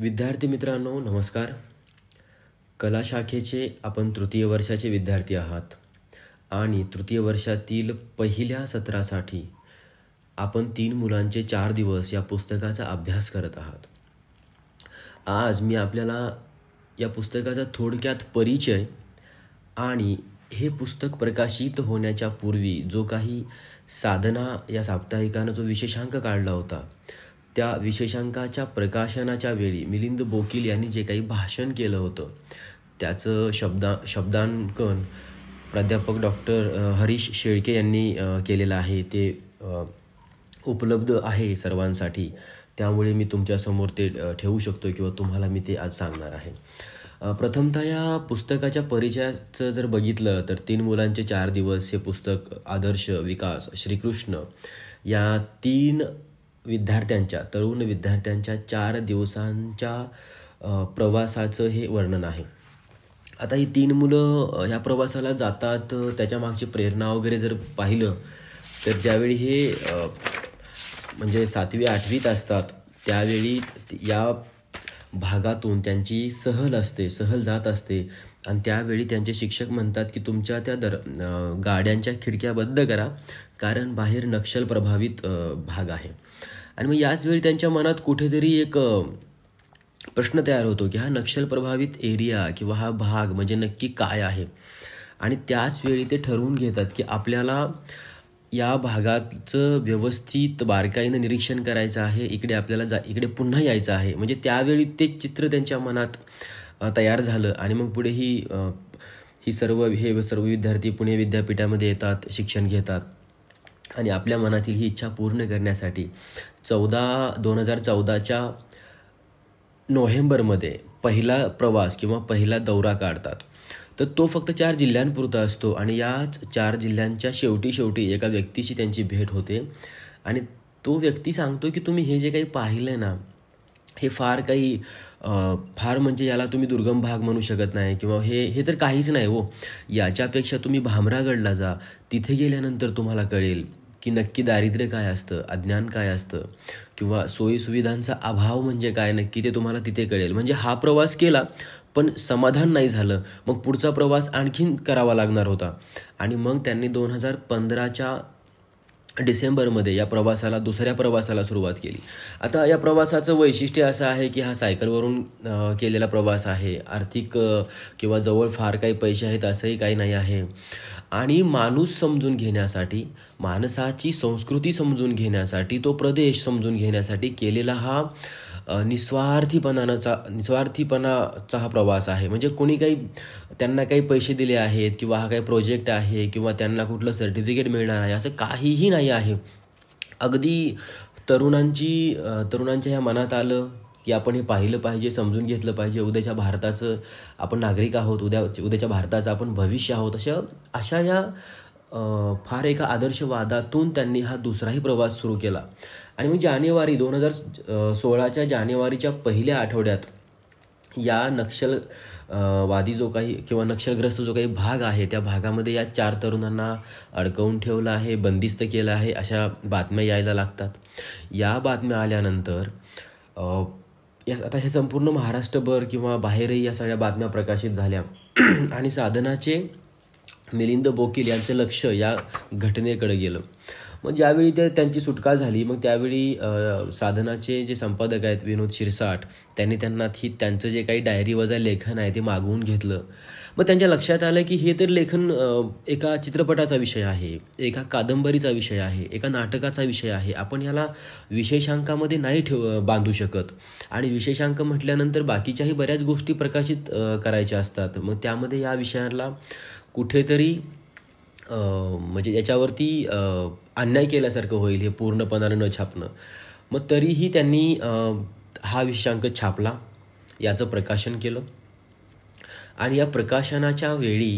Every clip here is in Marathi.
विद्यार्थी मित्रांनो नमस्कार कला शाखेचे आपण तृतीय वर्षाचे विद्यार्थी आहात आणि तृतीय वर्षातील पहिल्या सत्रासाठी आपण तीन मुलांचे चार दिवस या पुस्तकाचा अभ्यास करत आहात आज मी आपल्याला या पुस्तकाचा थोडक्यात परिचय आणि हे पुस्तक प्रकाशित होण्याच्या पूर्वी जो काही साधना या साप्ताहिकानं जो विशेषांक काढला होता त्या विशेषांकाच्या प्रकाशनाच्या वेळी मिलिंद बोकील यांनी जे काही भाषण केलं होतं त्याचं शब्दा शब्दांकन प्राध्यापक डॉक्टर हरीश शेळके यांनी केलेलं आहे ते उपलब्ध आहे सर्वांसाठी त्यामुळे मी तुमच्यासमोर ते ठेवू शकतो किंवा तुम्हाला मी ते आज सांगणार आहे प्रथमतः या पुस्तकाच्या परिचयाचं जर बघितलं तर तीन मुलांचे चार दिवस हे पुस्तक आदर्श विकास श्रीकृष्ण या तीन विद्यार्थ्यांच्या तरुण विद्यार्थ्यांच्या चार दिवसांच्या प्रवासाचं हे वर्णन आहे आता ही तीन मुलं ह्या प्रवासाला जातात त्याच्या मागची प्रेरणा वगैरे जर पाहिलं तर ज्यावेळी हे म्हणजे सातवी आठवीत असतात त्यावेळी या भागातून त्यांची सहल असते सहल जात असते आणि त्यावेळी त्यांचे शिक्षक म्हणतात की तुमच्या त्या दर गाड्यांच्या खिडक्या बंद करा कारण बाहेर नक्षल प्रभावित भाग आहे आणि मग याचवेळी त्यांच्या मनात कुठेतरी एक प्रश्न तयार होतो की हा नक्षल प्रभावित एरिया किंवा हा भाग म्हणजे नक्की काय आहे आणि त्याचवेळी ते ठरवून घेतात की आपल्याला या भागाचं व्यवस्थित बारकाईनं निरीक्षण करायचं आहे इकडे आपल्याला जा इकडे पुन्हा यायचं आहे म्हणजे त्यावेळी ते चित्र त्यांच्या मनात तयार झालं आणि मग पुढे ही ही सर्व हे सर्व विद्यार्थी पुणे विद्यापीठामध्ये येतात शिक्षण घेतात आणि आपल्या मनातील ही इच्छा पूर्ण करण्यासाठी चौदा दोन हजार चौदाच्या नोव्हेंबरमध्ये पहिला प्रवास किंवा पहिला दौरा काढतात तर तो फक्त चार जिल्ह्यांपुरता असतो आणि याच चार जिल्ह्यांच्या शेवटी शेवटी एका व्यक्तीशी त्यांची भेट होते आणि तो व्यक्ती सांगतो की तुम्ही हे जे काही पाहिलं आहे ना हे फार काही फार म्हणजे याला तुम्ही दुर्गम भाग म्हणू शकत नाही किंवा हे हे तर काहीच नाही हो याच्यापेक्षा तुम्ही भामरागडला जा तिथे गेल्यानंतर तुम्हाला कळेल की नक्की दारिद्र्य काय असतं अज्ञान काय असतं किंवा सोयीसुविधांचा अभाव म्हणजे काय नक्की ते तुम्हाला तिथे कळेल म्हणजे हा प्रवास केला पण समाधान नाही झालं मग पुढचा प्रवास आणखीन करावा लागणार होता आणि मग त्यांनी दोन हजार पंधराच्या डिसेंबरमध्ये या प्रवासाला दुसऱ्या प्रवासाला सुरुवात केली आता या प्रवासाचं वैशिष्ट्य असं आहे की हा सायकलवरून केलेला प्रवास आहे आर्थिक किंवा जवळ फार काही पैसे आहेत असंही काही नाही आहे आणि माणूस समजून घेण्यासाठी माणसाची संस्कृती समजून घेण्यासाठी तो प्रदेश समजून घेण्यासाठी केलेला हा निस्वार्थीपणाचा निस्वार्थीपणाचा हा प्रवास आहे म्हणजे कोणी काही त्यांना काही पैसे दिले आहेत किंवा हा काही प्रोजेक्ट आहे किंवा त्यांना कुठलं सर्टिफिकेट मिळणार आहे असं काहीही नाही आहे अगदी तरुणांची तरुणांच्या ह्या मनात आलं की आपण हे पाहिलं पाहिजे समजून घेतलं पाहिजे उद्याच्या भारताचं आपण नागरिक आहोत उद्या उद्याच्या भारताचं आपण भविष्य आहोत अशा अशा या फार एका आदर्शवादातून त्यांनी हा दुसराही प्रवास सुरू केला आणि मग जानेवारी दोन हजार सोळाच्या जानेवारीच्या पहिल्या आठवड्यात या नक्षल वादी जो काही किंवा नक्षलग्रस्त जो काही भाग आहे त्या भागामध्ये या चार तरुणांना अडकवून ठेवलं आहे बंदिस्त केलं आहे अशा बातम्या यायला लागतात या बातम्या आल्यानंतर या आता हे संपूर्ण महाराष्ट्रभर किंवा बाहेरही या सगळ्या बातम्या प्रकाशित झाल्या आणि साधनाचे मिलिंद बोकील यांचं लक्ष या घटनेकडे गेलं मग ज्यावेळी ते त्यांची सुटका झाली मग त्यावेळी साधनाचे जे संपादक आहेत विनोद शिरसाट त्यांनी त्यांना ही त्यांचं जे काही डायरी वजा लेखन आहे ते मागवून घेतलं मग त्यांच्या लक्षात आलं की हे तर लेखन एका चित्रपटाचा विषय आहे एका कादंबरीचा विषय आहे एका नाटकाचा विषय आहे आपण ह्याला विशेषांकामध्ये नाही ठेव बांधू शकत आणि विशेषांक म्हटल्यानंतर बाकीच्याही बऱ्याच गोष्टी प्रकाशित करायच्या असतात मग त्यामध्ये या विषयाला कुठेतरी म्हणजे याच्यावरती अन्याय केल्यासारखं होईल हे पूर्णपणानं न छापणं मग तरीही त्यांनी हा विषयांक छापला याचं प्रकाशन केलं आणि या प्रकाशनाच्या वेळी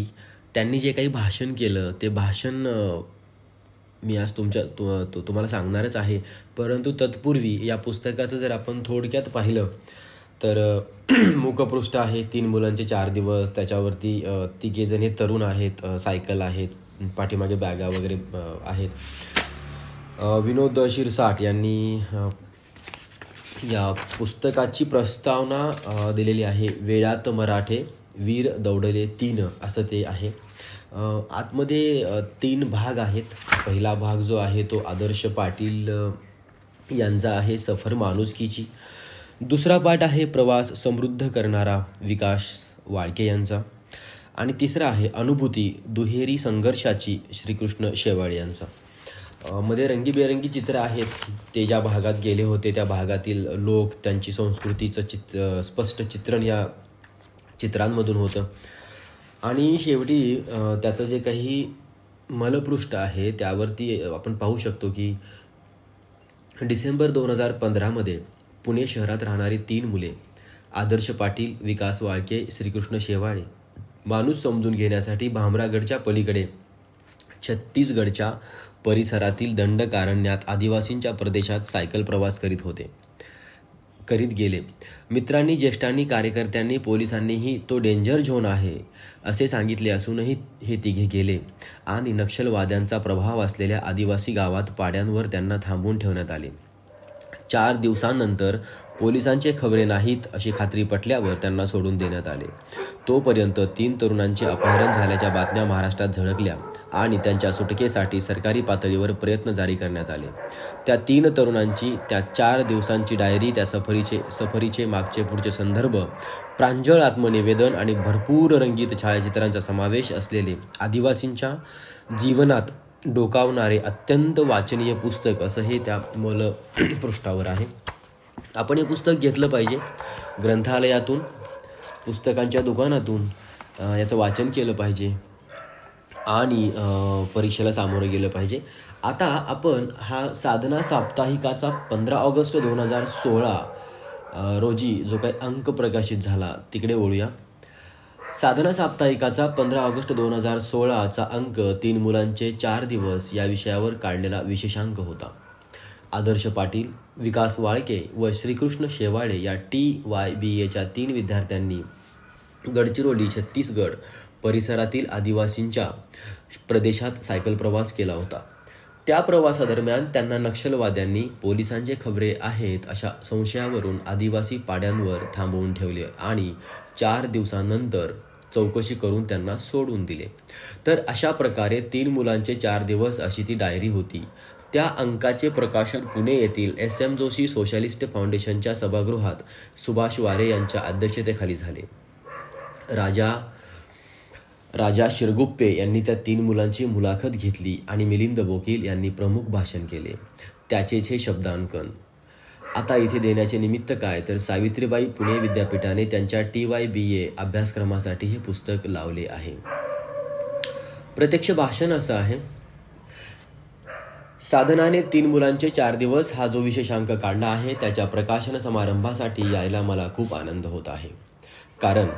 त्यांनी जे काही भाषण केलं ते भाषण मी आज तुमच्या तु, तुम्हाला सांगणारच आहे परंतु तत्पूर्वी या पुस्तकाचं जर आपण थोडक्यात पाहिलं तर मुखपृष्ठ आहे तीन मुलांचे चार दिवस त्याच्यावरती तिघेजण हे तरुण आहेत सायकल आहेत पाठीमागे बॅगा वगैरे आहेत विनोद शिरसाट यांनी या पुस्तकाची प्रस्तावना दिलेली आहे वेळात मराठे वीर दौडले तीन असं ते आहे आतमध्ये तीन भाग आहेत पहिला भाग जो आहे तो आदर्श पाटील यांचा आहे सफर माणुसकीची दुसरा पाठ आहे प्रवास समृद्ध करणारा विकास वाळके यांचा आणि तिसरा आहे अनुभूती दुहेरी संघर्षाची श्रीकृष्ण शेवाळे यांचा मध्ये रंगीबेरंगी चित्र आहेत ते ज्या भागात गेले होते त्या भागातील लोक त्यांची संस्कृतीचं चित्र स्पष्ट चित्रण या चित्रांमधून होतं आणि शेवटी त्याचं जे काही मलपृष्ठ आहे त्यावरती आपण पाहू शकतो की डिसेंबर दोन हजार पंधरामध्ये पुणे शहरात राहणारी तीन मुले आदर्श पाटील विकास वाळके श्रीकृष्ण शेवाळे माणूस समजून घेण्यासाठी भामरागडच्या पलीकडे छत्तीसगडच्या परिसरातील दंडकारण्यात आदिवासींच्या प्रदेशात सायकल प्रवास करीत होते करीत गेले मित्रांनी ज्येष्ठांनी कार्यकर्त्यांनी पोलिसांनीही तो डेंजर झोन आहे असे सांगितले असूनही हे तिघे गेले आणि नक्षलवाद्यांचा प्रभाव असलेल्या आदिवासी गावात पाड्यांवर त्यांना थांबून ठेवण्यात आले चार दिवसांनंतर पोलिसांचे खबरे नाहीत अशी खात्री पटल्यावर त्यांना सोडून देण्यात आले तोपर्यंत तीन तरुणांचे अपहरण झाल्याच्या बातम्या महाराष्ट्रात झळकल्या आणि त्यांच्या सुटकेसाठी सरकारी पातळीवर प्रयत्न जारी करण्यात आले त्या तीन तरुणांची त्या चार दिवसांची डायरी त्या सफरीचे सफरीचे मागचे पुढचे संदर्भ प्रांजळ आत्मनिवेदन आणि भरपूर रंगीत छायाचित्रांचा समावेश असलेले आदिवासींच्या जीवनात डोकावणारे अत्यंत वाचनीय पुस्तक असं हे त्या मल पृष्ठावर आहे आपण हे पुस्तक घेतलं पाहिजे ग्रंथालयातून पुस्तकांच्या दुकानातून याचं वाचन केलं पाहिजे आणि परीक्षेला सामोरं गेलं पाहिजे आता आपण हा साधना साप्ताहिकाचा पंधरा ऑगस्ट दोन हजार सोळा रोजी जो काही अंक प्रकाशित झाला तिकडे ओळूया साधना साप्ताहिकाचा पंधरा ऑगस्ट दोन हजार सोळाचा अंक तीन मुलांचे चार दिवस या विषयावर काढलेला विशेषांक होता आदर्श पाटील विकास वाळके व श्रीकृष्ण शेवाळे या टी वाय बी एच्या तीन विद्यार्थ्यांनी गडचिरोली छत्तीसगड परिसरातील आदिवासींच्या प्रदेशात सायकल प्रवास केला होता त्या प्रवासादरम्यान त्यांना नक्षलवाद्यांनी पोलिसांचे खबरे आहेत अशा संशयावरून आदिवासी पाड्यांवर थांबवून ठेवले आणि चार दिवसानंतर चौकशी करून त्यांना सोडून दिले तर अशा प्रकारे तीन मुलांचे चार दिवस अशी ती डायरी होती त्या अंकाचे प्रकाशन पुणे येथील एस एम जोशी सोशलिस्ट फाउंडेशनच्या सभागृहात सुभाष वारे यांच्या अध्यक्षतेखाली झाले राजा राजा शिरगुप्पे यांनी त्या तीन मुलांची मुलाखत घेतली आणि मिलिंद बोकील यांनी प्रमुख भाषण केले त्याचे हे शब्दांकन आता इथे देण्याचे निमित्त काय तर सावित्रीबाई पुणे विद्यापीठाने त्यांच्या टी वाय बी ए अभ्यासक्रमासाठी हे पुस्तक लावले आहे प्रत्यक्ष भाषण असं आहे साधनाने तीन मुलांचे चार दिवस हा जो विशेषांक काढला आहे त्याच्या प्रकाशन समारंभासाठी यायला मला खूप आनंद होत आहे कारण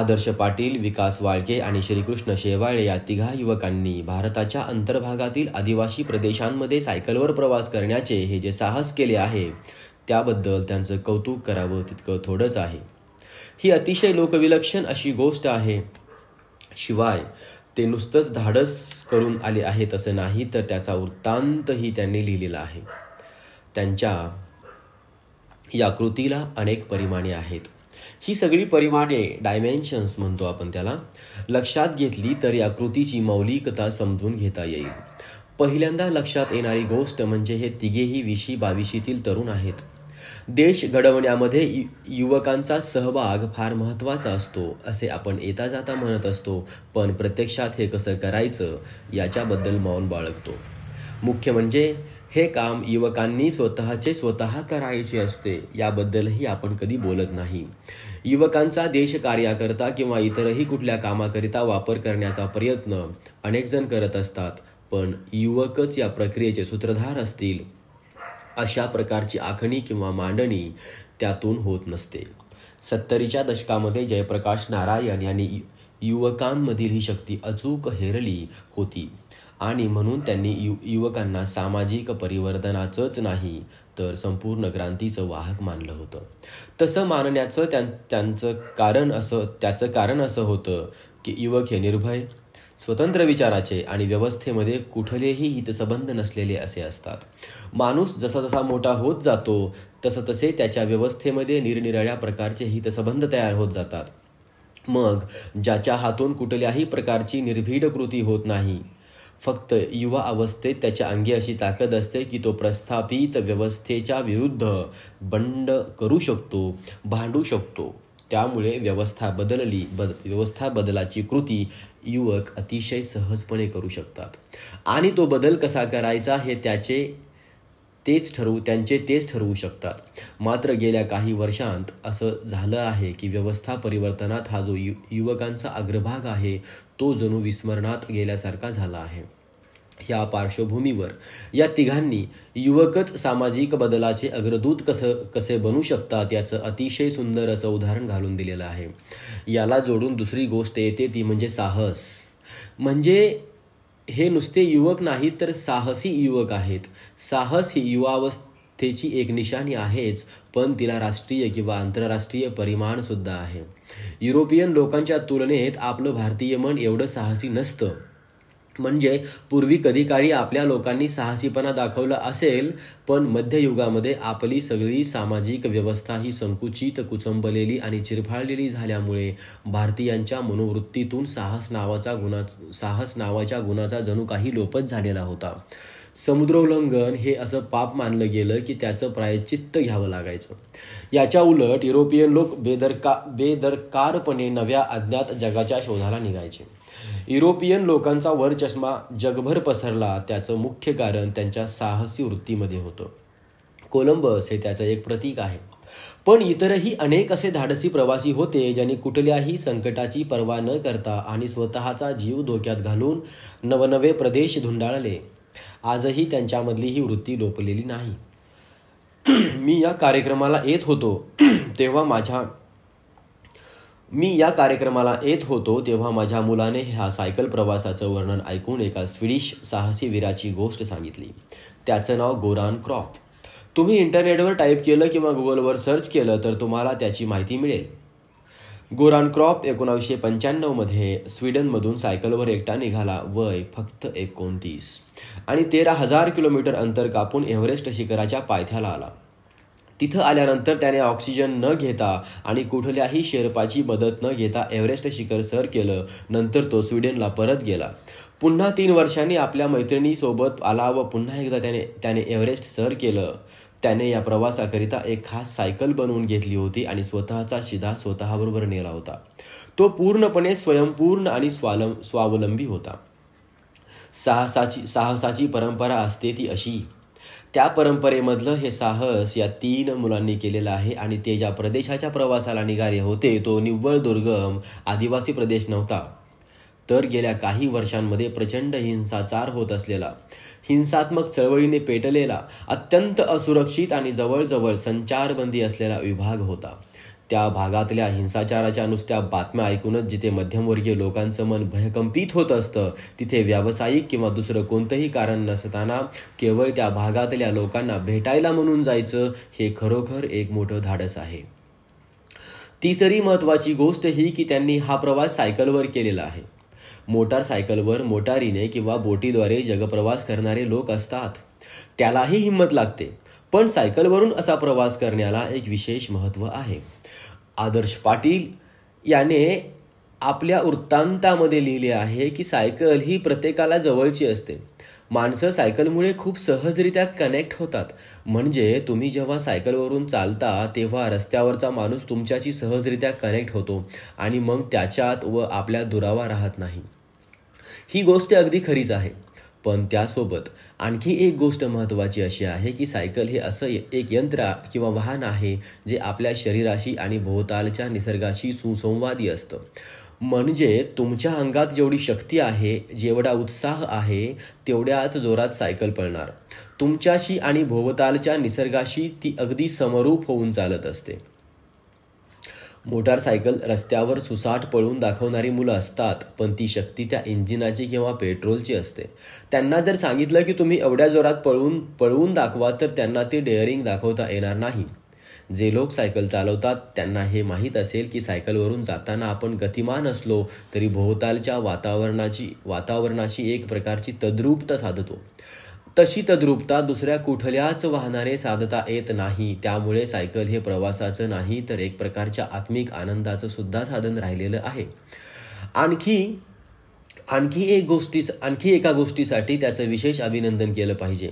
आदर्श पाटील विकास वाळके आणि श्रीकृष्ण शेवाळे या तिघा युवकांनी भारताच्या अंतर्भागातील आदिवासी प्रदेशांमध्ये सायकलवर प्रवास करण्याचे हे जे साहस केले आहे त्याबद्दल त्यांचं कौतुक करावं तितकं थोडंच आहे ही अतिशय लोकविलक्षण अशी गोष्ट आहे शिवाय ते नुसतंच धाडस करून आले आहेत असं नाही तर त्याचा वृत्तांतही त्यांनी लिहिलेला आहे त्यांच्या या कृतीला अनेक परिमाणे आहेत ही सगळी परिमाणे डायमेन्शन्स म्हणतो आपण त्याला लक्षात घेतली तर या कृतीची मौलिकता समजून घेता येईल पहिल्यांदा लक्षात येणारी गोष्ट म्हणजे हे तिघेही विशी बावीशीतील तरुण आहेत देश घडवण्यामध्ये युवकांचा सहभाग फार महत्वाचा असतो असे आपण येता जाता म्हणत असतो पण प्रत्यक्षात हे कसं करायचं याच्याबद्दल मौन बाळगतो मुख्य म्हणजे हे काम युवकांनी स्वतःचे स्वतः करायचे असते याबद्दलही आपण कधी बोलत नाही युवकांचा देश कार्याकरता किंवा इतरही कुठल्या कामाकरिता वापर करण्याचा प्रयत्न अनेकजण करत असतात पण युवकच या प्रक्रियेचे सूत्रधार असतील अशा प्रकारची आखणी किंवा मांडणी त्यातून होत नसते सत्तरीच्या दशकामध्ये जयप्रकाश नारायण यांनी युवकांमधील ही शक्ती अचूक हेरली होती आणि म्हणून त्यांनी यु युवकांना सामाजिक परिवर्तनाचंच नाही तर संपूर्ण क्रांतीचं वाहक मानलं होतं तसं मानण्याचं त्यां त्यांचं कारण असं त्याचं कारण असं होतं की युवक हे निर्भय स्वतंत्र विचाराचे आणि व्यवस्थेमध्ये कुठलेही हितसंबंध नसलेले असे असतात माणूस जसा जसा मोठा होत जातो तसं तसे त्याच्या व्यवस्थेमध्ये निरनिराळ्या प्रकारचे हितसंबंध तयार होत जातात मग ज्याच्या हातून कुठल्याही प्रकारची निर्भीड कृती होत नाही फक्त युवा अवस्थेत त्याच्या अंगी अशी ताकद असते की तो प्रस्थापित व्यवस्थेच्या विरुद्ध बंड करू शकतो भांडू शकतो त्यामुळे व्यवस्था बदलली बद व्यवस्था बदलाची कृती युवक अतिशय सहजपणे करू शकतात आणि तो बदल कसा करायचा हे त्याचे तेच ठरवू त्यांचे तेच ठरवू शकतात मात्र गेल्या काही वर्षांत असं झालं आहे की व्यवस्था परिवर्तनात हा जो यु युवकांचा अग्रभाग आहे तो जणू विस्मरणात गेल्यासारखा झाला आहे या पार्श्वभूमीवर या तिघांनी युवकच सामाजिक बदलाचे अग्रदूत कसं कसे बनू शकतात याचं अतिशय सुंदर असं उदाहरण घालून दिलेलं आहे याला जोडून दुसरी गोष्ट येते ती म्हणजे साहस म्हणजे हे नुसते युवक नाहीत तर साहसी युवक आहेत साहस ही युवावस्थेची एक निशाणी आहेच पण तिला राष्ट्रीय किंवा आंतरराष्ट्रीय परिमाणसुद्धा आहे युरोपियन लोकांच्या तुलनेत आपलं भारतीय मन एवढं साहसी नसतं म्हणजे पूर्वी कधी काळी आपल्या लोकांनी साहसीपणा दाखवला असेल पण मध्ययुगामध्ये आपली सगळी सामाजिक व्यवस्था ही संकुचित कुचंबलेली आणि चिरफाळलेली झाल्यामुळे भारतीयांच्या मनोवृत्तीतून साहस नावाचा गुणा साहस नावाच्या गुणाचा जणू काही लोपच झालेला होता उल्लंघन हे असं पाप मानलं गेलं की त्याचं प्रायचित्त घ्यावं लागायचं याच्या उलट युरोपियन लोक बेदरका बेदरकारपणे नव्या अज्ञात जगाच्या शोधाला निघायचे युरोपियन लोकांचा वरचष्मा जगभर पसरला त्याचं मुख्य कारण त्यांच्या साहसी वृत्तीमध्ये होतं कोलंबस हे त्याचं एक प्रतीक आहे पण इतरही अनेक असे धाडसी प्रवासी होते ज्यांनी कुठल्याही संकटाची पर्वा न करता आणि स्वतःचा जीव धोक्यात घालून नवनवे प्रदेश धुंडाळले आजही त्यांच्यामधली ही वृत्ती लोपलेली नाही मी या कार्यक्रमाला येत होतो तेव्हा माझ्या मी या कार्यक्रमाला येत होतो तेव्हा माझ्या मुलाने ह्या सायकल प्रवासाचं वर्णन ऐकून एका स्वीडिश साहसी वीराची गोष्ट सांगितली त्याचं नाव गोरान क्रॉप तुम्ही इंटरनेटवर टाईप केलं किंवा गुगलवर सर्च केलं तर तुम्हाला त्याची माहिती मिळेल गोरान क्रॉप एकोणावीसशे पंच्याण्णवमध्ये स्वीडनमधून सायकलवर एकटा निघाला वय फक्त एकोणतीस आणि तेरा हजार किलोमीटर अंतर कापून एव्हरेस्ट शिखराच्या पायथ्याला आला तिथं आल्यानंतर त्याने ऑक्सिजन न घेता आणि कुठल्याही शेर्पाची मदत न घेता एव्हरेस्ट शिखर सर केलं नंतर तो स्वीडनला परत गेला पुन्हा तीन वर्षांनी आपल्या मैत्रिणीसोबत आला व पुन्हा एकदा त्याने त्याने एव्हरेस्ट सर केलं त्याने या प्रवासाकरिता एक खास सायकल बनवून घेतली होती आणि स्वतःचा शिधा स्वतःबरोबर नेला होता तो पूर्णपणे स्वयंपूर्ण आणि स्वालं स्वावलंबी होता साहसाची साहसाची परंपरा असते ती अशी त्या परंपरेमधलं हे साहस या तीन मुलांनी केलेलं आहे आणि ते ज्या प्रदेशाच्या प्रवासाला निघाले होते तो निव्वळ दुर्गम आदिवासी प्रदेश नव्हता तर गेल्या काही वर्षांमध्ये प्रचंड हिंसाचार होत असलेला हिंसात्मक चळवळीने पेटलेला अत्यंत असुरक्षित आणि जवळजवळ संचारबंदी असलेला विभाग होता त्या भागातल्या हिंसाचाराच्या नुसत्या बातम्या ऐकूनच जिथे मध्यमवर्गीय लोकांचं मन भयकंपित होत असतं तिथे व्यावसायिक किंवा दुसरं कोणतंही कारण नसताना केवळ त्या भागातल्या लोकांना भेटायला म्हणून जायचं हे खरोखर एक मोठं धाडस आहे तिसरी महत्त्वाची गोष्ट ही की त्यांनी हा प्रवास सायकलवर केलेला आहे मोटारसायकलवर मोटारीने किंवा बोटीद्वारे जगप्रवास करणारे लोक असतात त्यालाही हिंमत लागते पण सायकलवरून असा प्रवास करण्याला एक विशेष महत्त्व आहे आदर्श पाटील याने आपल्या वृत्तांतामध्ये लिहिले आहे की सायकल ही प्रत्येकाला जवळची असते माणसं सायकलमुळे खूप सहजरित्या कनेक्ट होतात म्हणजे तुम्ही जेव्हा सायकलवरून चालता तेव्हा रस्त्यावरचा माणूस तुमच्याशी सहजरित्या कनेक्ट होतो आणि मग त्याच्यात व आपल्या दुरावा राहत नाही ही गोष्ट अगदी खरीच आहे पण त्यासोबत आणखी एक गोष्ट महत्त्वाची अशी आहे की सायकल हे असं एक यंत्र किंवा वाहन आहे जे आपल्या शरीराशी आणि भोवतालच्या निसर्गाशी सुसंवादी असतं म्हणजे तुमच्या अंगात जेवढी शक्ती आहे जेवढा उत्साह आहे तेवढ्याच जोरात सायकल पळणार तुमच्याशी आणि भोवतालच्या निसर्गाशी ती अगदी समरूप होऊन चालत असते मोटारसायकल रस्त्यावर सुसाट पळून दाखवणारी मुलं असतात पण ती शक्ती त्या इंजिनाची किंवा पेट्रोलची असते त्यांना जर सांगितलं की तुम्ही एवढ्या जोरात पळवून पळवून दाखवा तर त्यांना ती डेअरिंग दाखवता येणार नाही जे लोक सायकल चालवतात त्यांना हे माहीत असेल की सायकलवरून जाताना आपण गतिमान असलो तरी भोवतालच्या वातावरणाची वातावरणाशी एक प्रकारची तद्रूपता साधतो तशी तद्रुपता दुसऱ्या कुठल्याच वाहनाने साधता येत नाही त्यामुळे सायकल हे प्रवासाचं नाही तर एक प्रकारच्या आत्मिक आनंदाचं सुद्धा साधन राहिलेलं आहे आणखी आणखी एक गोष्टी आणखी एका गोष्टीसाठी त्याचं विशेष अभिनंदन केलं पाहिजे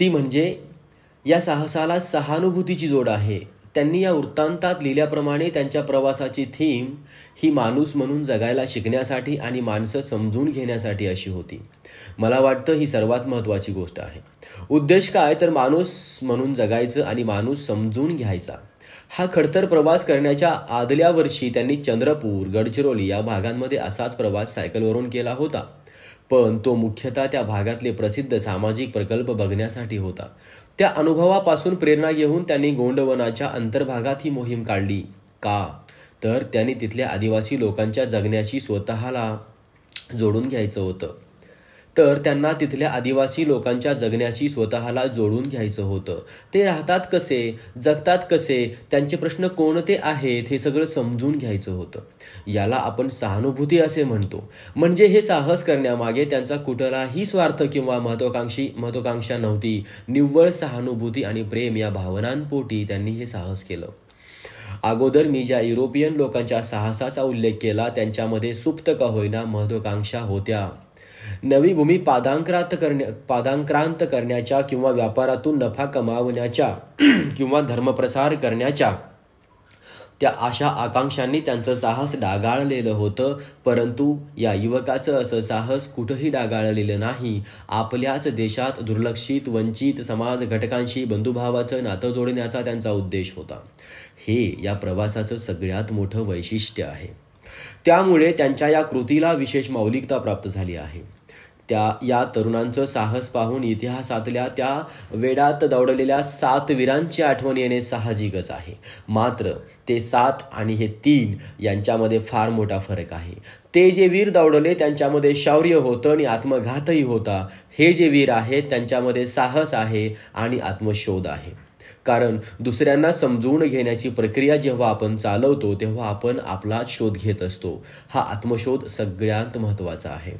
ती म्हणजे या साहसाला सहानुभूतीची जोड आहे त्यांनी या वृत्तांतात लिहिल्याप्रमाणे त्यांच्या प्रवासाची थीम ही माणूस म्हणून जगायला शिकण्यासाठी आणि माणसं समजून घेण्यासाठी अशी होती मला वाटतं ही सर्वात महत्त्वाची गोष्ट आहे उद्देश काय तर माणूस म्हणून जगायचं आणि माणूस समजून घ्यायचा हा खडतर प्रवास करण्याच्या आदल्या वर्षी त्यांनी चंद्रपूर गडचिरोली या भागांमध्ये असाच प्रवास सायकलवरून केला होता पण तो मुख्यतः त्या भागातले प्रसिद्ध सामाजिक प्रकल्प बघण्यासाठी होता त्या अनुभवापासून प्रेरणा घेऊन त्यांनी गोंडवनाच्या अंतर्भागात ही मोहीम काढली का तर त्यांनी तिथल्या आदिवासी लोकांच्या जगण्याशी स्वतःला जोडून घ्यायचं होतं तर त्यांना तिथल्या आदिवासी लोकांच्या जगण्याशी स्वतःला जोडून घ्यायचं होतं ते राहतात कसे जगतात कसे त्यांचे प्रश्न कोणते आहेत हे सगळं समजून घ्यायचं होतं याला आपण सहानुभूती असे म्हणतो म्हणजे हे साहस करण्यामागे त्यांचा कुठलाही स्वार्थ किंवा महत्वाकांक्षी महत्वाकांक्षा नव्हती निव्वळ सहानुभूती आणि प्रेम या भावनांपोटी त्यांनी हे साहस केलं अगोदर मी ज्या युरोपियन लोकांच्या साहसाचा उल्लेख केला त्यांच्यामध्ये सुप्त का होईना महत्वाकांक्षा होत्या नवी भूमी पादांक्रांत करण्या पादांक्रांत करण्याच्या किंवा व्यापारातून नफा कमावण्याच्या किंवा धर्मप्रसार करण्याच्या त्या आशा आकांक्षांनी त्यांचं साहस डागाळलेलं होतं परंतु या युवकाचं असं साहस कुठंही डागाळलेलं नाही आपल्याच देशात दुर्लक्षित वंचित समाज घटकांशी बंधुभावाचं नातं जोडण्याचा त्यांचा उद्देश होता हे या प्रवासाचं सगळ्यात मोठं वैशिष्ट्य आहे त्यामुळे त्यांच्या या कृतीला विशेष मौलिकता प्राप्त झाली आहे त्या या तरुणांचं साहस पाहून इतिहासातल्या त्या वेडात दौडलेल्या सात वीरांची आठवण येणे साहजिकच आहे मात्र ते सात आणि हे तीन यांच्यामध्ये फार मोठा फरक आहे ते जे वीर दौडले त्यांच्यामध्ये शौर्य होतं आणि आत्मघातही होता हे जे वीर आहेत त्यांच्यामध्ये साहस आहे आणि आत्मशोध आहे कारण दुसऱ्यांना समजून घेण्याची प्रक्रिया जेव्हा आपण चालवतो तेव्हा आपण आपला शोध घेत असतो हा आत्मशोध सगळ्यात महत्त्वाचा आहे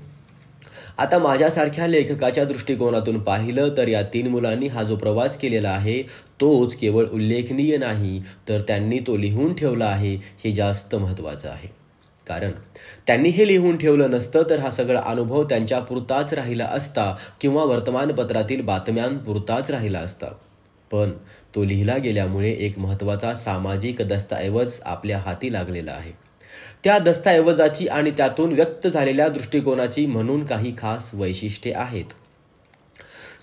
आता माझ्यासारख्या लेखकाच्या दृष्टिकोनातून पाहिलं तर या तीन मुलांनी हा जो प्रवास केलेला आहे तोच केवळ उल्लेखनीय नाही तर त्यांनी तो लिहून ठेवला आहे हे जास्त महत्त्वाचं आहे कारण त्यांनी हे लिहून ठेवलं नसतं तर हा सगळा अनुभव त्यांच्या पुरताच राहिला असता किंवा वर्तमानपत्रातील बातम्यांपुरताच राहिला असता पण तो लिहिला गेल्यामुळे एक महत्त्वाचा सामाजिक दस्तऐवज आपल्या हाती लागलेला आहे त्या दस्तऐवजाची आणि त्यातून व्यक्त झालेल्या दृष्टिकोनाची म्हणून काही खास वैशिष्ट्ये आहेत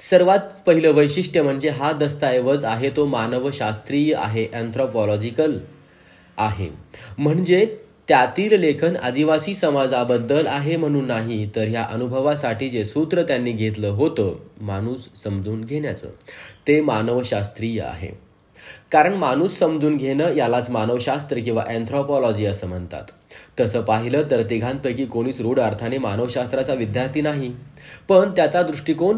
सर्वात पहिलं वैशिष्ट्य म्हणजे हा दस्तऐवज आहे तो मानवशास्त्रीय आहे अँथ्रोपॉलॉजिकल आहे म्हणजे त्यातील लेखन आदिवासी समाजाबद्दल आहे म्हणून नाही तर ह्या अनुभवासाठी जे सूत्र त्यांनी घेतलं होतं माणूस समजून घेण्याचं ते मानवशास्त्रीय आहे कारण माणूस समजून घेणं यालाच मानवशास्त्र किंवा अँथ्रोपॉलॉजी असं म्हणतात तसं पाहिलं तर तिघांपैकी कोणीच रूढ अर्थाने मानवशास्त्राचा विद्यार्थी नाही पण त्याचा दृष्टिकोन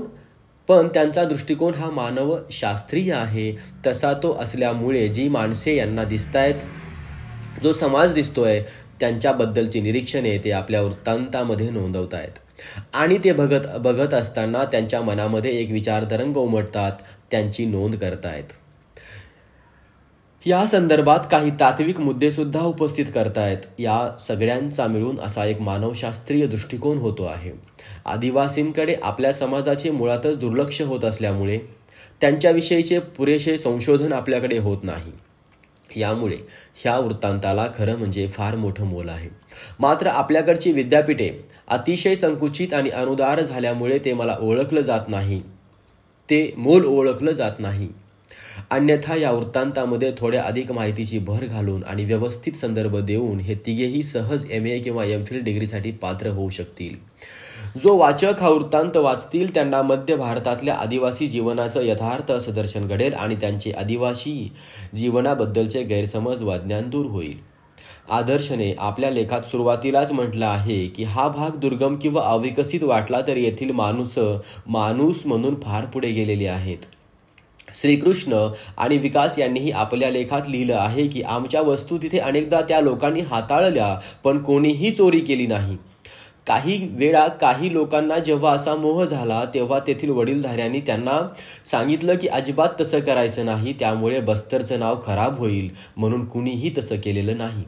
पण त्यांचा दृष्टिकोन हा मानवशास्त्रीय आहे तसा तो असल्यामुळे जी माणसे यांना आहेत जो समाज दिसतोय त्यांच्याबद्दलची निरीक्षणे ते आपल्या वृत्तांतामध्ये आहेत आणि ते बघत बघत असताना त्यांच्या मनामध्ये एक विचार तरंग उमटतात त्यांची नोंद करतायत या संदर्भात काही तात्विक मुद्दे सुद्धा उपस्थित करतायत या सगळ्यांचा मिळून असा एक मानवशास्त्रीय दृष्टिकोन होतो आहे आदिवासींकडे आपल्या समाजाचे मुळातच दुर्लक्ष होत असल्यामुळे त्यांच्याविषयीचे पुरेसे संशोधन आपल्याकडे होत नाही यामुळे ह्या वृत्तांताला खरं म्हणजे फार मोठं मोल आहे मात्र आपल्याकडची विद्यापीठे अतिशय संकुचित आणि अनुदार झाल्यामुळे ते मला ओळखलं जात नाही ते मोल ओळखलं जात नाही अन्यथा या वृत्तांतामध्ये थोड्या अधिक माहितीची भर घालून आणि व्यवस्थित संदर्भ देऊन हे तिघेही सहज एम ए किंवा एम फिल डिग्रीसाठी पात्र होऊ शकतील जो वाचक हा वृत्तांत वाचतील त्यांना मध्य भारतातल्या आदिवासी जीवनाचं यथार्थ असं दर्शन घडेल आणि त्यांचे आदिवासी जीवनाबद्दलचे गैरसमज वाज्ञान दूर होईल आदर्शने आपल्या लेखात सुरुवातीलाच म्हटलं आहे की हा भाग दुर्गम किंवा अविकसित वाटला तर येथील माणूस माणूस म्हणून फार पुढे गेलेले आहेत श्रीकृष्ण आणि विकास यांनीही आपल्या लेखात लिहिलं आहे की आमच्या वस्तू तिथे अनेकदा त्या लोकांनी हाताळल्या पण कोणीही चोरी केली नाही काही वेळा काही लोकांना जेव्हा असा मोह झाला तेव्हा तेथील वडीलधाऱ्यांनी त्यांना सांगितलं की अजिबात तसं करायचं नाही त्यामुळे बस्तरचं नाव खराब होईल म्हणून कुणीही तसं केलेलं नाही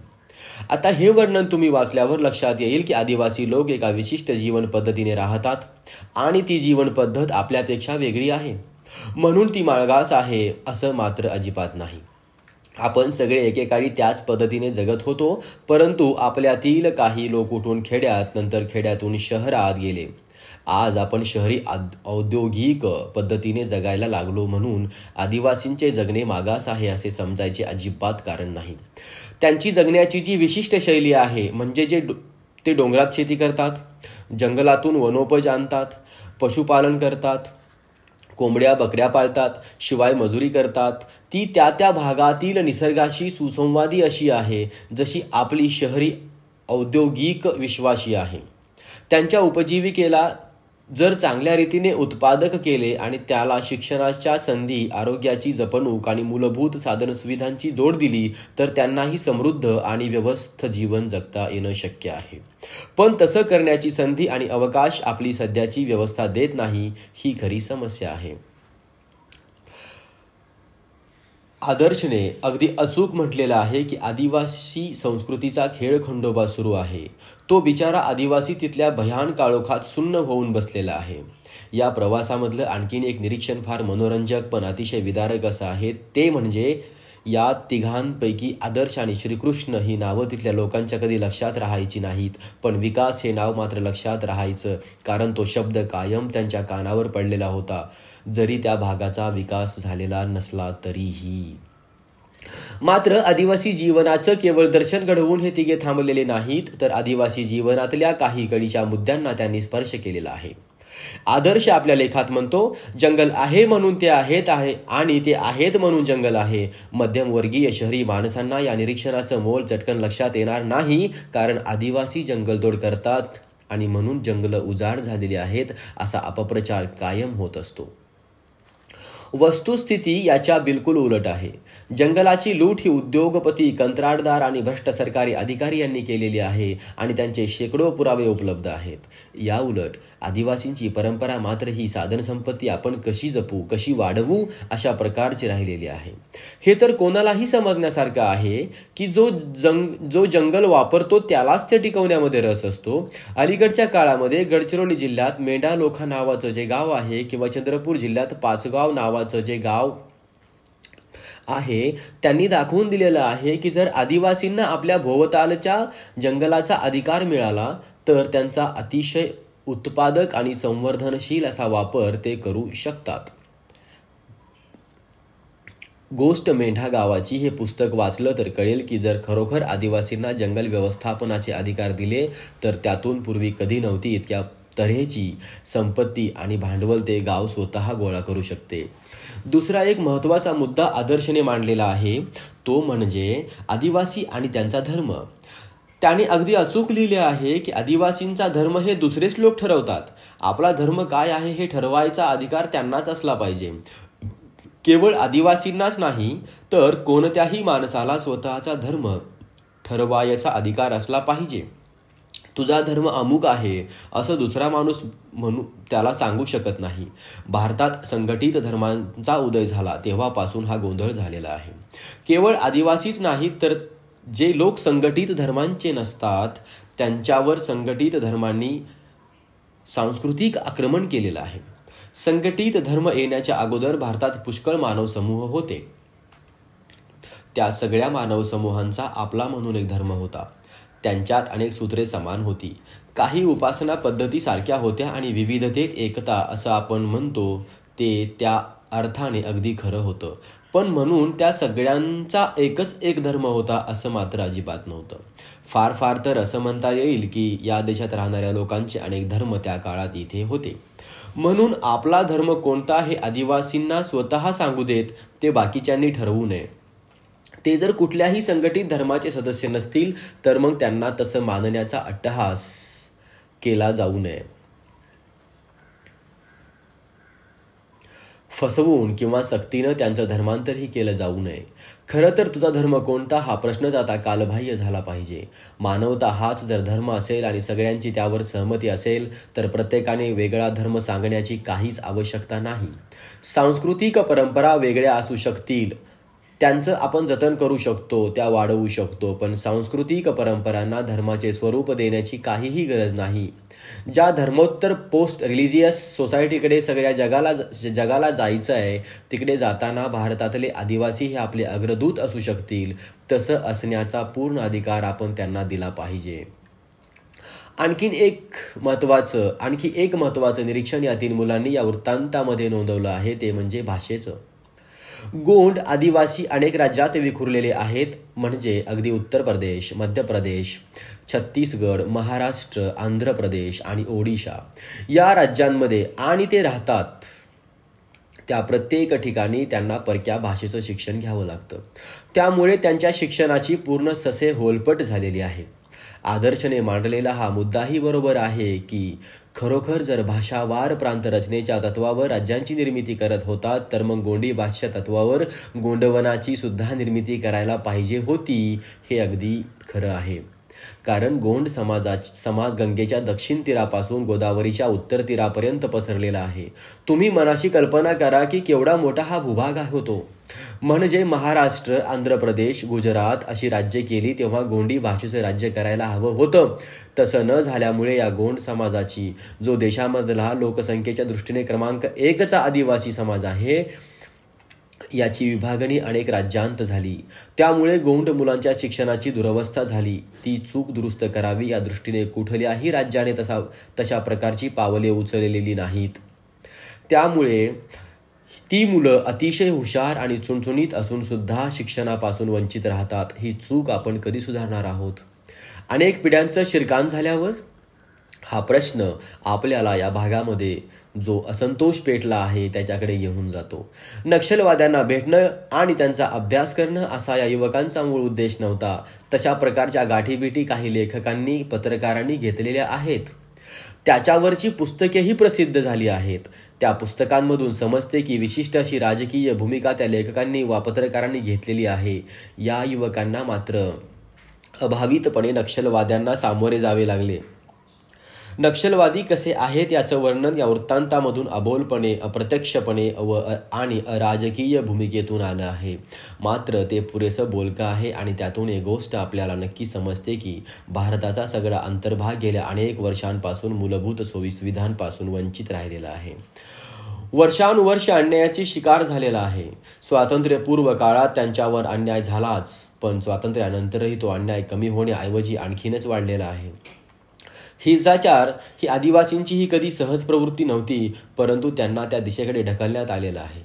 आता हे वर्णन तुम्ही वाचल्यावर लक्षात येईल की आदिवासी लोक एका विशिष्ट जीवन पद्धतीने राहतात आणि ती जीवन पद्धत आपल्यापेक्षा वेगळी आहे म्हणून ती माळगास आहे असं मात्र अजिबात नाही आपण सगळे एकेकाळी त्याच पद्धतीने जगत होतो परंतु आपल्यातील काही लोक उठून खेड्यात नंतर खेड्यातून शहरात गेले आज आपण शहरी औद्योगिक पद्धतीने जगायला लागलो म्हणून आदिवासींचे जगणे मागास आहे असे समजायचे अजिबात कारण नाही त्यांची जगण्याची जी विशिष्ट शैली आहे म्हणजे जे ते डोंगरात शेती करतात जंगलातून वनोपज आणतात पशुपालन करतात कोंबड्या बकऱ्या पाळतात शिवाय मजुरी करतात ती त्या त्या भागातील निसर्गाशी सुसंवादी अशी आहे जशी आपली शहरी औद्योगिक विश्वाशी आहे त्यांच्या उपजीविकेला जर चांगल्या रीतीने उत्पादक केले आणि त्याला शिक्षणाच्या संधी आरोग्याची जपणूक आणि मूलभूत साधन सुविधांची जोड दिली तर त्यांनाही समृद्ध आणि व्यवस्थ जीवन जगता येणं शक्य आहे पण तसं करण्याची संधी आणि अवकाश आपली सध्याची व्यवस्था देत नाही ही खरी समस्या आहे आदर्शने अगदी अचूक म्हटलेलं आहे की आदिवासी संस्कृतीचा खेळ खंडोबा सुरू आहे तो बिचारा आदिवासी तिथल्या भयान काळोखात सुन्न होऊन बसलेला आहे या प्रवासामधलं आणखीन एक निरीक्षण फार मनोरंजक पण अतिशय विदारक असं आहे ते म्हणजे या तिघांपैकी आदर्श आणि श्रीकृष्ण ही नावं तिथल्या लोकांच्या कधी लक्षात राहायची नाहीत पण विकास हे नाव मात्र लक्षात राहायचं कारण तो शब्द कायम त्यांच्या कानावर पडलेला होता जरी त्या भागाचा विकास झालेला नसला तरीही मात्र आदिवासी जीवनाचं केवळ दर्शन घडवून हे तिघे थांबलेले नाहीत तर आदिवासी जीवनातल्या काही कडीच्या मुद्द्यांना त्यांनी स्पर्श केलेला आहे आदर्श आपल्या लेखात म्हणतो जंगल आहे म्हणून ते आहेत आहे आणि ते आहेत म्हणून जंगल आहे मध्यमवर्गीय शहरी माणसांना या निरीक्षणाचं मोल चटकन लक्षात येणार नाही कारण आदिवासी जंगलतोड करतात आणि म्हणून जंगलं उजाड झालेली आहेत असा अपप्रचार कायम होत असतो वस्तुस्थिती याच्या बिलकुल उलट आहे जंगलाची लूट ही उद्योगपती कंत्राटदार आणि भ्रष्ट सरकारी अधिकारी यांनी केलेली आहे आणि त्यांचे शेकडो पुरावे उपलब्ध आहेत या उलट आदिवासींची परंपरा मात्र ही साधनसंपत्ती आपण कशी जपू कशी वाढवू अशा प्रकारची राहिलेली आहे हे तर कोणालाही समजण्यासारखं आहे की जो जंग जो जंगल वापरतो त्यालाच ते टिकवण्यामध्ये रस असतो अलीकडच्या काळामध्ये गडचिरोली जिल्ह्यात मेंढालोखा लोखा नावाचं जे गाव आहे किंवा चंद्रपूर जिल्ह्यात पाचगाव नावाचं जे गाव आहे त्यांनी दाखवून दिलेलं आहे की जर आदिवासींना आपल्या भोवतालच्या जंगलाचा अधिकार मिळाला तर त्यांचा अतिशय उत्पादक आणि संवर्धनशील असा वापर ते करू शकतात गोष्ट मेंढा गावाची हे पुस्तक वाचलं तर कळेल की जर खरोखर आदिवासींना जंगल व्यवस्थापनाचे अधिकार दिले तर त्यातून पूर्वी कधी नव्हती इतक्या तऱ्हेची संपत्ती आणि भांडवल ते गाव स्वतः गोळा करू शकते दुसरा एक महत्त्वाचा मुद्दा आदर्शने मांडलेला आहे तो म्हणजे आदिवासी आणि त्यांचा धर्म त्यांनी अगदी अचूक लिहिले आहे की आदिवासींचा धर्म हे दुसरेच लोक ठरवतात आपला धर्म काय आहे हे ठरवायचा अधिकार त्यांनाच असला पाहिजे केवळ आदिवासींनाच नाही तर कोणत्याही माणसाला स्वतःचा धर्म ठरवायचा अधिकार असला पाहिजे तुझा धर्म अमुक आहे असं दुसरा माणूस म्हणू त्याला सांगू शकत नाही भारतात संघटित धर्मांचा उदय झाला तेव्हापासून हा गोंधळ झालेला आहे केवळ आदिवासीच नाही तर जे लोक संघटित धर्मांचे नसतात त्यांच्यावर संघटित धर्मांनी सांस्कृतिक आक्रमण केलेलं आहे संघटित धर्म येण्याच्या अगोदर भारतात पुष्कळ मानव समूह होते त्या सगळ्या मानव समूहांचा आपला म्हणून एक धर्म होता त्यांच्यात अनेक सूत्रे समान होती काही उपासना पद्धती सारख्या होत्या आणि विविधतेत एकता असं आपण म्हणतो ते त्या अर्थाने अगदी खरं होतं पण म्हणून त्या सगळ्यांचा एकच एक धर्म होता असं मात्र अजिबात नव्हतं फार फार तर असं म्हणता येईल की या देशात राहणाऱ्या लोकांचे अनेक धर्म त्या काळात इथे होते म्हणून आपला धर्म कोणता हे आदिवासींना स्वतः सांगू देत ते बाकीच्यांनी ठरवू नये ते जर कुठल्याही संघटित धर्माचे सदस्य नसतील तर मग त्यांना तसं मानण्याचा अट्टहास केला जाऊ नये फसवून किंवा सक्तीनं त्यांचं धर्मांतरही केलं जाऊ नये खरं तर तुझा धर्म कोणता हा प्रश्नच आता कालबाह्य झाला पाहिजे मानवता हाच जर धर्म असेल आणि सगळ्यांची त्यावर सहमती असेल तर प्रत्येकाने वेगळा धर्म सांगण्याची काहीच आवश्यकता नाही सांस्कृतिक परंपरा वेगळ्या असू शकतील त्यांचं आपण जतन करू शकतो त्या वाढवू शकतो पण सांस्कृतिक परंपरांना धर्माचे स्वरूप देण्याची काहीही गरज नाही ज्या धर्मोत्तर पोस्ट रिलिजियस सोसायटीकडे सगळ्या जगाला जगाला जायचं आहे तिकडे जाताना भारतातले आदिवासी हे आपले अग्रदूत असू शकतील तसं असण्याचा पूर्ण अधिकार आपण त्यांना दिला पाहिजे आणखीन एक महत्त्वाचं आणखी एक महत्त्वाचं निरीक्षण या तीन मुलांनी या वृत्तांतामध्ये नोंदवलं आहे ते म्हणजे भाषेचं गोंड आदिवासी अनेक राज्यात विखुरलेले आहेत म्हणजे अगदी उत्तर प्रदेश मध्य प्रदेश छत्तीसगड महाराष्ट्र आंध्र प्रदेश आणि ओडिशा या राज्यांमध्ये आणि ते राहतात त्या प्रत्येक ठिकाणी त्यांना परक्या भाषेचं शिक्षण घ्यावं लागतं त्यामुळे त्यांच्या शिक्षणाची पूर्ण ससे होलपट झालेली आहे आदर्शने मांडलेला हा मुद्दाही बरोबर आहे की खरोखर जर भाषावार प्रांतरचनेच्या तत्वावर राज्यांची निर्मिती करत होता तर मग गोंडी भाषा तत्वावर गोंडवनाची सुद्धा निर्मिती करायला पाहिजे होती हे अगदी खरं आहे कारण गोंड समाजा समाज गंगेच्या दक्षिण तीरापासून गोदावरीच्या उत्तर तीरापर्यंत पसरलेला आहे तुम्ही मनाशी कल्पना करा की केवढा मोठा हा भूभाग होतो म्हणजे महाराष्ट्र आंध्र प्रदेश गुजरात अशी राज्य केली तेव्हा गोंडी भाषेचं राज्य करायला हवं होतं तसं न झाल्यामुळे या गोंड समाजाची जो देशामधला लोकसंख्येच्या दृष्टीने क्रमांक एकचा आदिवासी समाज आहे याची विभागणी अनेक राज्यांत झाली त्यामुळे गोंड मुलांच्या शिक्षणाची दुरवस्था झाली ती चूक दुरुस्त करावी या दृष्टीने कुठल्याही राज्याने तसा तशा प्रकारची पावले उचललेली नाहीत त्यामुळे ती मुलं अतिशय हुशार आणि चुणचुणीत असून सुद्धा शिक्षणापासून वंचित राहतात ही चूक आपण कधी सुधारणार आहोत अनेक पिढ्यांचं शिरकान झाल्यावर हा प्रश्न आपल्याला या भागामध्ये जो असंतोष पेटला आहे त्याच्याकडे घेऊन जातो नक्षलवाद्यांना भेटणं आणि त्यांचा अभ्यास करणं असा या युवकांचा मूळ उद्देश नव्हता तशा प्रकारच्या गाठीबिटी काही लेखकांनी पत्रकारांनी घेतलेल्या आहेत त्याच्यावरची पुस्तकेही प्रसिद्ध झाली आहेत त्या पुस्तकांमधून समजते की विशिष्ट अशी राजकीय भूमिका त्या लेखकांनी वा पत्रकारांनी घेतलेली आहे या युवकांना मात्र अभावितपणे नक्षलवाद्यांना सामोरे जावे लागले नक्षलवादी कसे आहेत याचं वर्णन या वृत्तांतामधून अबोलपणे अप्रत्यक्षपणे व आणि राजकीय भूमिकेतून आलं आहे मात्र ते पुरेसं बोलकं आहे आणि त्यातून एक गोष्ट आपल्याला नक्की समजते की भारताचा सगळा अंतर्भाग गेल्या अनेक वर्षांपासून मूलभूत सोयीसुविधांपासून वंचित राहिलेला आहे वर्षानुवर्ष अन्यायाची शिकार झालेला आहे स्वातंत्र्यपूर्व काळात त्यांच्यावर अन्याय झालाच पण स्वातंत्र्यानंतरही तो अन्याय कमी होण्याऐवजी आणखीनच वाढलेला आहे हिंसाचार ही आदिवासींची ही कधी सहज प्रवृत्ती नव्हती परंतु त्यांना त्या दिशेकडे ढकलण्यात आलेलं आहे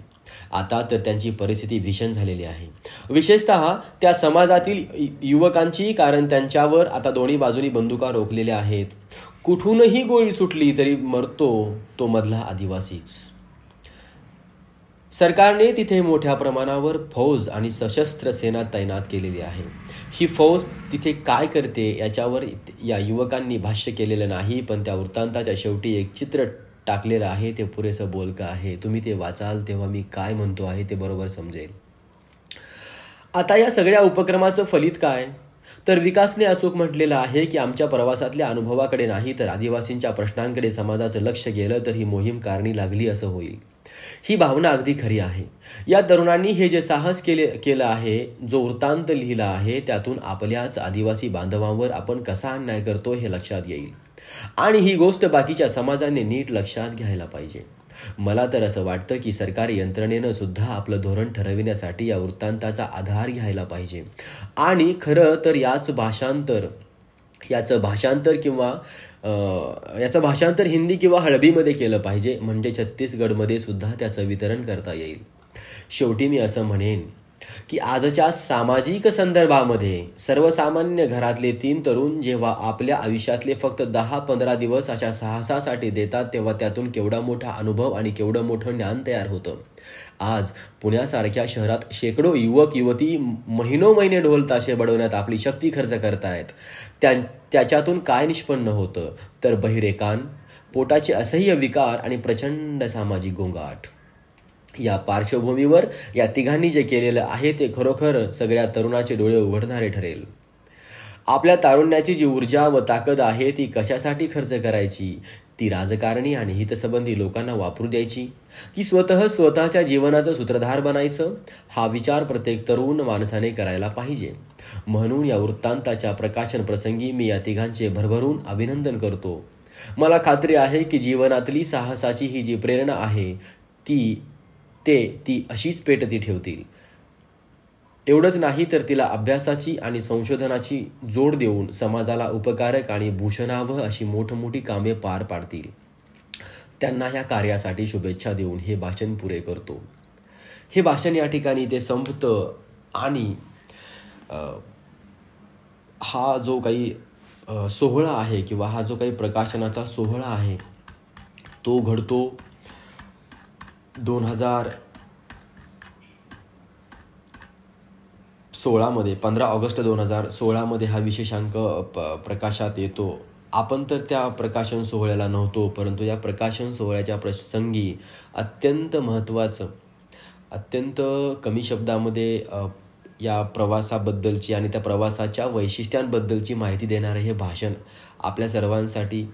आता तर त्यांची परिस्थिती भीषण झालेली आहे विशेषतः त्या समाजातील युवकांची कारण त्यांच्यावर आता दोन्ही बाजूनी बंदुका रोखलेल्या आहेत कुठूनही गोळी सुटली तरी मरतो तो मधला आदिवासीच सरकारने तिथे मोठ्या प्रमाणावर फौज आणि सशस्त्र सेना तैनात केलेली आहे ही फौज तिथे काय करते याच्यावर या युवकांनी भाष्य केलेलं नाही पण त्या वृत्तांताच्या शेवटी एक चित्र टाकलेलं आहे ते पुरेसं बोलकं आहे तुम्ही ते वाचाल तेव्हा मी काय म्हणतो आहे ते बरोबर समजेल आता या सगळ्या उपक्रमाचं फलित काय तर विकासने अचूक म्हटलेलं आहे की आमच्या प्रवासातल्या अनुभवाकडे नाही तर आदिवासींच्या प्रश्नांकडे समाजाचं लक्ष गेलं तर ही मोहीम कारणी लागली असं होईल ही भावना अगदी खरी आहे या तरुणांनी हे जे साहस केले केलं आहे जो वृत्तांत लिहिला आहे त्यातून आपल्याच आदिवासी बांधवांवर आपण कसा अन्याय करतो हे लक्षात येईल आणि ही गोष्ट बाकीच्या समाजाने नीट लक्षात घ्यायला पाहिजे मला तर असं वाटतं की सरकारी यंत्रणेनं सुद्धा आपलं धोरण ठरविण्यासाठी या वृत्तांताचा आधार घ्यायला पाहिजे आणि खरं तर याच भाषांतर याचं भाषांतर किंवा याचं भाषांतर हिंदी किंवा हळबीमध्ये केलं पाहिजे म्हणजे छत्तीसगडमध्ये सुद्धा त्याचं वितरण करता येईल शेवटी मी असं म्हणेन की आजच्या सामाजिक संदर्भामध्ये सर्वसामान्य घरातले तीन तरुण जेव्हा आपल्या आयुष्यातले फक्त दहा पंधरा दिवस अशा साहसासाठी देतात तेव्हा त्यातून केवढा मोठा अनुभव आणि केवढं मोठं ज्ञान तयार होतं आज पुण्यासारख्या शहरात शेकडो युवक युवती महिनो महिने ढोल ताशे बडवण्यात आपली शक्ती खर्च करतायत त्या त्याच्यातून काय निष्पन्न होतं तर बहिरेकान पोटाचे असह्य विकार आणि प्रचंड सामाजिक गोंगाट या पार्श्वभूमीवर या तिघांनी जे केलेलं आहे ते खरोखर सगळ्या तरुणाचे डोळे उघडणारे ठरेल आपल्या तारुण्याची जी ऊर्जा व ताकद आहे ती कशासाठी खर्च करायची ती राजकारणी आणि हितसंबंधी लोकांना वापरू द्यायची की स्वतः स्वतःच्या जीवनाचं सूत्रधार बनायचं हा विचार प्रत्येक तरुण माणसाने करायला पाहिजे म्हणून या वृत्तांताच्या प्रकाशन प्रसंगी मी या तिघांचे भरभरून अभिनंदन करतो मला खात्री आहे की जीवनातली साहसाची ही जी प्रेरणा आहे ती ते ती अशीच पेटती ठेवतील एवढंच नाही तर तिला अभ्यासाची आणि संशोधनाची जोड देऊन समाजाला उपकारक आणि भूषणावह अशी मोठमोठी कामे पार पाडतील त्यांना ह्या कार्यासाठी शुभेच्छा देऊन हे भाषण पुरे करतो हे भाषण या ठिकाणी ते संपतं आणि हा जो काही सोहळा आहे किंवा हा जो काही प्रकाशनाचा सोहळा आहे तो घडतो दोन हजार सोळामध्ये पंधरा ऑगस्ट दोन हजार सोळामध्ये हा विशेषांक प प्रकाशात येतो आपण तर त्या प्रकाशन सोहळ्याला नव्हतो परंतु या प्रकाशन सोहळ्याच्या प्रसंगी अत्यंत महत्त्वाचं अत्यंत कमी शब्दामध्ये या प्रवासाबद्दलची आणि त्या प्रवासाच्या वैशिष्ट्यांबद्दलची माहिती देणारं हे भाषण आपल्या सर्वांसाठी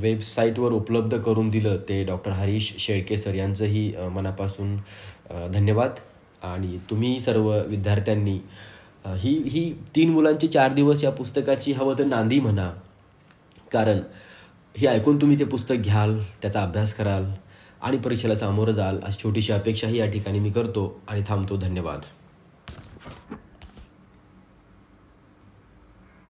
वेबसाईटवर उपलब्ध करून दिलं ते डॉक्टर हरीश शेळके सर यांचंही मनापासून धन्यवाद आणि तुम्ही सर्व विद्यार्थ्यांनी ही ही तीन मुलांचे चार दिवस या पुस्तकाची हवं तर नांदी म्हणा कारण हे ऐकून तुम्ही ते पुस्तक घ्याल त्याचा अभ्यास कराल आणि परीक्षेला सामोरं जाल अशी छोटीशी अपेक्षाही या ठिकाणी मी करतो आणि थांबतो धन्यवाद